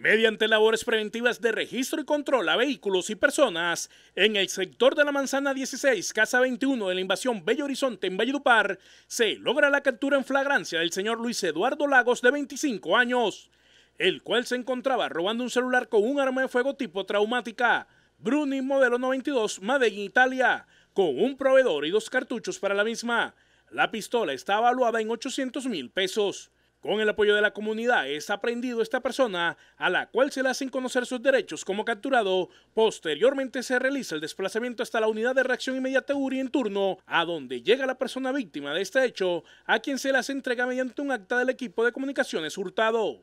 mediante labores preventivas de registro y control a vehículos y personas en el sector de la Manzana 16, Casa 21 de la invasión Bello Horizonte en Valledupar, se logra la captura en flagrancia del señor Luis Eduardo Lagos de 25 años, el cual se encontraba robando un celular con un arma de fuego tipo traumática, Bruni modelo 92, in Italia, con un proveedor y dos cartuchos para la misma. La pistola está evaluada en 800 mil pesos. Con el apoyo de la comunidad es aprendido esta persona a la cual se le hacen conocer sus derechos como capturado. Posteriormente se realiza el desplazamiento hasta la unidad de reacción inmediata URI en turno, a donde llega la persona víctima de este hecho, a quien se las entrega mediante un acta del equipo de comunicaciones hurtado.